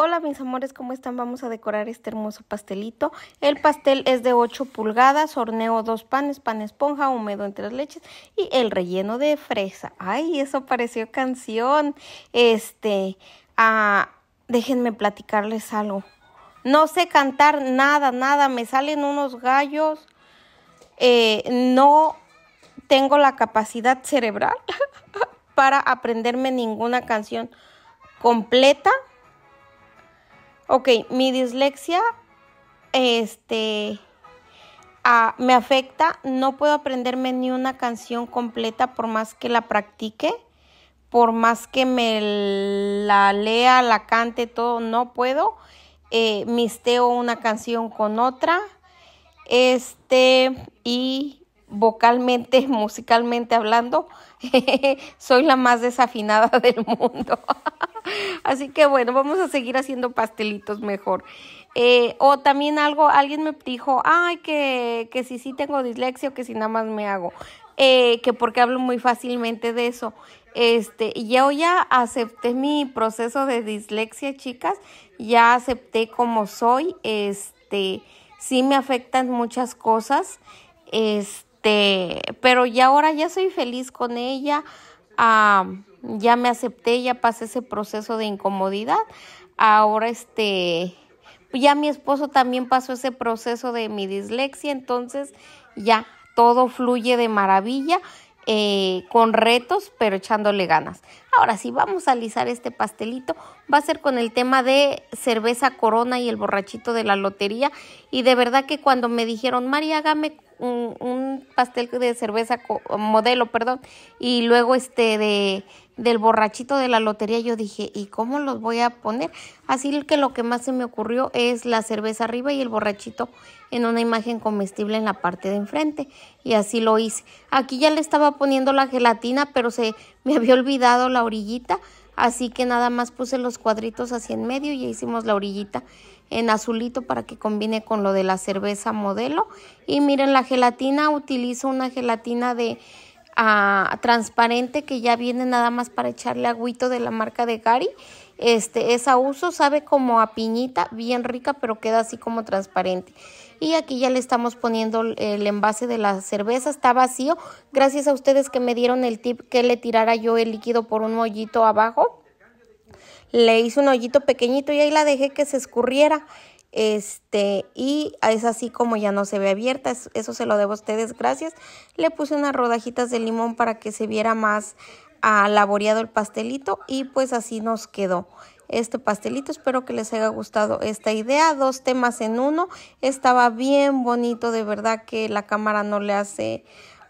Hola mis amores, ¿cómo están? Vamos a decorar este hermoso pastelito. El pastel es de 8 pulgadas, horneo dos panes, pan esponja, húmedo entre tres leches y el relleno de fresa. Ay, eso pareció canción. Este, ah, déjenme platicarles algo. No sé cantar nada, nada, me salen unos gallos. Eh, no tengo la capacidad cerebral para aprenderme ninguna canción completa ok, mi dislexia este, me afecta, no puedo aprenderme ni una canción completa por más que la practique, por más que me la lea, la cante, todo, no puedo. Eh, misteo una canción con otra. Este, y vocalmente, musicalmente hablando, soy la más desafinada del mundo. Así que bueno, vamos a seguir haciendo pastelitos mejor. Eh, o también algo, alguien me dijo, ay, que, que si sí tengo dislexia o que si nada más me hago. Eh, que porque hablo muy fácilmente de eso. Este, yo oh, ya acepté mi proceso de dislexia, chicas. Ya acepté como soy. Este, sí me afectan muchas cosas. Este, pero ya ahora ya soy feliz con ella ah, ya me acepté, ya pasé ese proceso de incomodidad. Ahora este, ya mi esposo también pasó ese proceso de mi dislexia, entonces ya todo fluye de maravilla. Eh, con retos, pero echándole ganas. Ahora sí, vamos a alisar este pastelito. Va a ser con el tema de cerveza corona y el borrachito de la lotería. Y de verdad que cuando me dijeron, María, hágame un, pastel de cerveza modelo, perdón, y luego este de del borrachito de la lotería, yo dije, ¿y cómo los voy a poner? Así que lo que más se me ocurrió es la cerveza arriba y el borrachito en una imagen comestible en la parte de enfrente. Y así lo hice. Aquí ya le estaba poniendo la gelatina, pero se me había olvidado la orillita. Así que nada más puse los cuadritos así en medio y ya hicimos la orillita en azulito para que combine con lo de la cerveza modelo. Y miren, la gelatina utilizo una gelatina de ah, transparente que ya viene nada más para echarle agüito de la marca de Gary. Este, a uso, sabe como a piñita, bien rica, pero queda así como transparente. Y aquí ya le estamos poniendo el envase de la cerveza, está vacío. Gracias a ustedes que me dieron el tip que le tirara yo el líquido por un mollito abajo le hice un hoyito pequeñito y ahí la dejé que se escurriera. Este, y es así como ya no se ve abierta, eso se lo debo a ustedes, gracias. Le puse unas rodajitas de limón para que se viera más alaboreado el pastelito y pues así nos quedó este pastelito. Espero que les haya gustado esta idea. Dos temas en uno. Estaba bien bonito, de verdad que la cámara no le hace,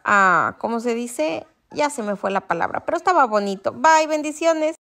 a, ah, ¿cómo se dice? Ya se me fue la palabra, pero estaba bonito. Bye, bendiciones.